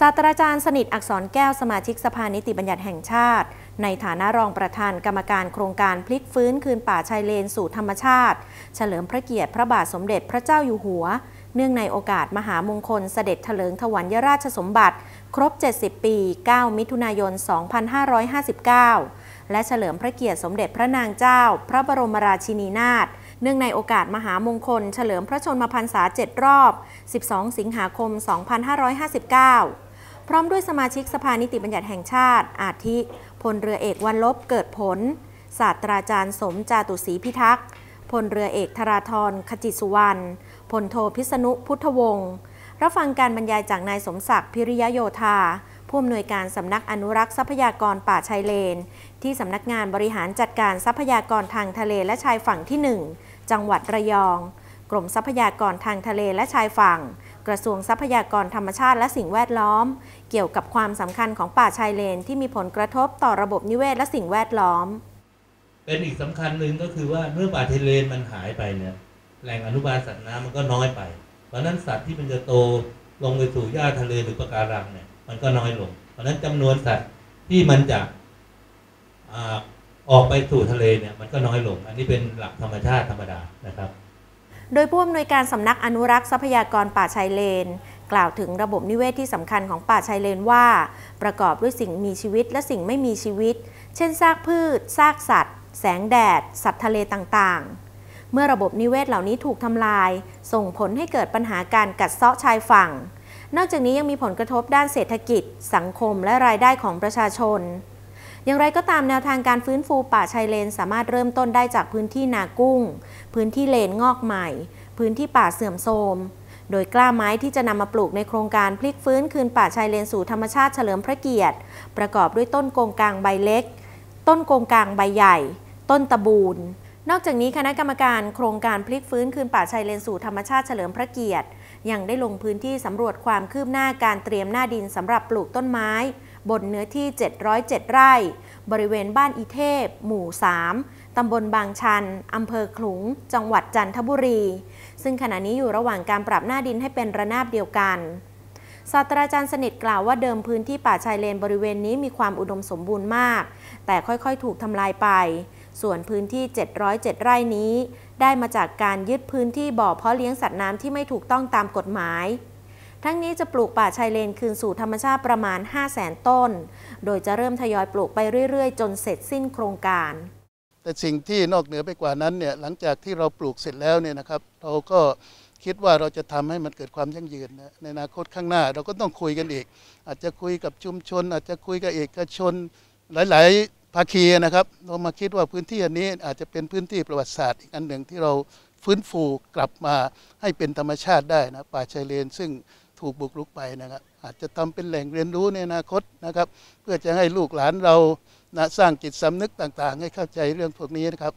ศาสตราจารย์สนิทอักษรแก้วสมาชิกสภานิติบัญญัติแห่งชาติ ในฐานะรองประธานกรรมการโครงการพลิกฟื้นคืนป่าชายเลนสู่ธรรมชาติ เฉลิมพระเกียรติพระบาทสมเด็จพระเจ้าอยู่หัว เนื่องในโอกาสมหามงคลเสด็จเถลิงถวัลยราชสมบัติ ครบ 70 ปี 9 มิถุนายน 2559 และเฉลิมพระเกียรติสมเด็จพระนางเจ้า พระบรมราชินีนาถเนื่องในโอกาสมหามงคล เฉลิมพระชนมพรรษา7รอบ 12 สิงหาคม 2559พร้อมด้วยสมาชิกสภานิติบัญญัติแห่งชาติ อาทิพลเรือเอกวันลบเกิดผล ศาสตราจารย์สม จาตุศรีพิทักษ์พลเรือเอกธราธร ขจิตสุวรรณพลโทพิษณุพุทธวงศ์รับฟังการบรรยายจากนายสมศักดิ์พิริยโยธา ผู้อำนวยการสำนักอนุรักษ์ทรัพยากรป่าชายเลน ที่สำนักงานบริหารจัดการทรัพยากรทางทะเลและชายฝั่งที่ 1 จังหวัดระยองกรมทรัพยากรทางทะเลและชายฝั่งกระทรวงทรัพยากรธรรมชาติและสิ่งแวดล้อม เกี่ยวกับความสำคัญของป่าชายเลนที่มีผลกระทบต่อระบบนิเวศและสิ่งแวดล้อม เป็นอีกสำคัญหนึ่งก็คือว่าเมื่อป่าชายเลนมันหายไปเนี่ยแหล่งอนุบาลสัตว์น้ำมันก็น้อยไป เพราะนั้นสัตว์ที่มันจะโตลงไปสู่หญ้าทะเลหรือปะการังเนี่ยมันก็น้อยลงเพราะนั้นจำนวนสัตว์ที่มันจะออกไปสู่ทะเลเนี่ยมันก็น้อยลงอันนี้เป็นหลักธรรมชาติธรรมดานะครับโดยผู้อำนวยการสำนักอนุรักษ์ทรัพยากรป่าชายเลน กล่าวถึงระบบนิเวศที่สำคัญของป่าชายเลนว่า ประกอบด้วยสิ่งมีชีวิตและสิ่งไม่มีชีวิต เช่น ซากพืช ซากสัตว์ แสงแดด สัตว์ทะเลต่างๆ เมื่อระบบนิเวศเหล่านี้ถูกทำลาย ส่งผลให้เกิดปัญหาการกัดเซาะชายฝั่ง นอกจากนี้ยังมีผลกระทบด้านเศรษฐกิจ สังคม และรายได้ของประชาชนอย่างไรก็ตามแนวทางการฟื้นฟูป่าชายเลนสามารถเริ่มต้นได้จากพื้นที่นากุ้ง พื้นที่เลนงอกใหม่ พื้นที่ป่าเสื่อมโทรมโดยกล้าไม้ที่จะนำมาปลูกในโครงการพลิกฟื้นคืนป่าชายเลนสู่ธรรมชาติเฉลิมพระเกียรติ ประกอบด้วยต้นโกงกลางใบเล็ก ต้นโกงกลางใบใหญ่ ต้นตะบูน นอกจากนี้คณะกรรมการ โครงการพลิกฟื้นคืนป่าชายเลนสู่ธรรมชาติเฉลิมพระเกียรติ ยังได้ลงพื้นที่สำรวจความคืบหน้าการเตรียมหน้าดินสำหรับปลูกต้นไม้บนเนื้อที่ 707 ไร่ บริเวณบ้านอีเทพ หมู่ 3 ตำบลบางชัน อำเภอขลุง จังหวัดจันทบุรี ซึ่งขณะนี้อยู่ระหว่างการปรับหน้าดินให้เป็นระนาบเดียวกัน ศาสตราจารย์สนิทกล่าวว่าเดิมพื้นที่ป่าชายเลนบริเวณนี้มีความอุดมสมบูรณ์มาก แต่ค่อยๆ ถูกทำลายไป ส่วนพื้นที่ 707 ไร่นี้ ได้มาจากการยึดพื้นที่บ่อเพาะเลี้ยงสัตว์น้ำที่ไม่ถูกต้องตามกฎหมายทั้งนี้จะปลูกป่าชายเลนคืนสู่ธรรมชาติประมาณ 5 0 0แสนต้น โดยจะเริ่มทยอยปลูกไปเรื่อยๆ จนเสร็จสิ้นโครงการ แต่สิ่งที่นอกเหนือไปกว่านั้นเนี่ยหลังจากที่เราปลูกเสร็จแล้วเนี่ยนะครับเราก็คิดว่าเราจะทำให้มันเกิดความยั่งยืนนะในอนาคตข้างหน้า เราก็ต้องคุยกันอีก อาจจะคุยกับชุมชน อาจจะคุยกับเอกชนหลาย ๆภาคีนะครับ เรามาคิดว่าพื้นที่อันนี้อาจจะเป็นพื้นที่ประวัติศาสตร์อีกอันหนึ่งที่เราฟื้นฟูกลับมาให้เป็นธรรมชาติได้นะป่าชายเลนซึ่งถูกบุกรุกไปนะครับอาจจะทำเป็นแหล่งเรียนรู้ในอนาคตนะครับ เพื่อจะให้ลูกหลานเรานะสร้างจิตสำนึกต่างๆ ให้เข้าใจเรื่องพวกนี้นะครับ